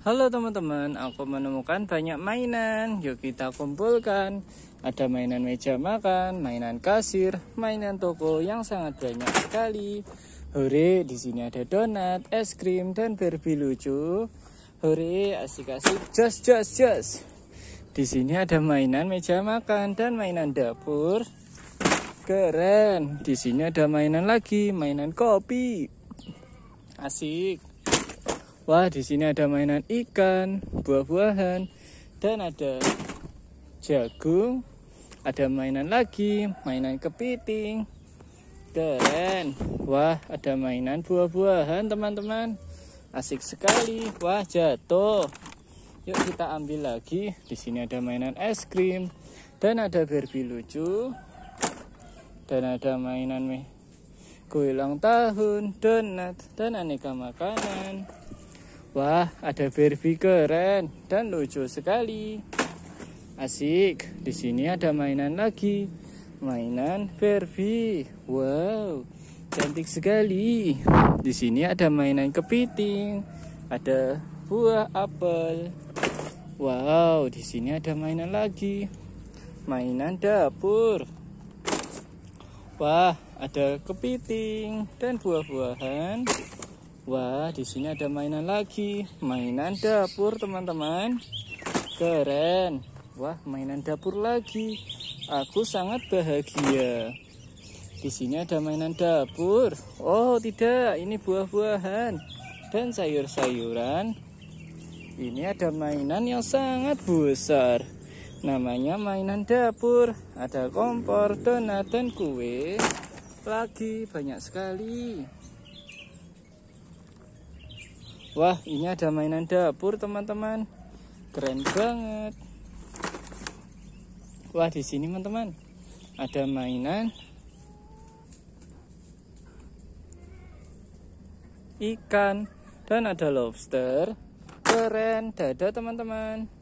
Halo teman-teman, aku menemukan banyak mainan. Yuk kita kumpulkan. Ada mainan meja makan, mainan kasir, mainan toko yang sangat banyak sekali. Hore, di sini ada donat, es krim, dan Barbie lucu. Hore, asik-asik, jos, jos, jos. Di sini ada mainan meja makan dan mainan dapur. Keren. Di sini ada mainan lagi, mainan kopi. Asik. Wah, di sini ada mainan ikan, buah-buahan, dan ada jagung, ada mainan lagi, mainan kepiting. Keren. Wah, ada mainan buah-buahan, teman-teman. Asik sekali. Wah, jatuh. Yuk kita ambil lagi. Di sini ada mainan es krim dan ada Barbie lucu. Dan ada mainan kue ulang tahun, donat, dan aneka makanan. Wah, ada Barbie keren dan lucu sekali. Asik, di sini ada mainan lagi. Mainan Barbie. Wow, cantik sekali. Di sini ada mainan kepiting, ada buah apel. Wow, di sini ada mainan lagi. Mainan dapur. Wah, ada kepiting dan buah-buahan. Wah, di sini ada mainan lagi. Mainan dapur, teman-teman. Keren. Wah, mainan dapur lagi. Aku sangat bahagia. Di sini ada mainan dapur. Oh, tidak. Ini buah-buahan dan sayur-sayuran. Ini ada mainan yang sangat besar. Namanya mainan dapur. Ada kompor, donat, dan kue. Lagi banyak sekali. Wah ini ada mainan dapur teman-teman Keren banget Wah di sini teman-teman Ada mainan Ikan Dan ada lobster Keren Dadah teman-teman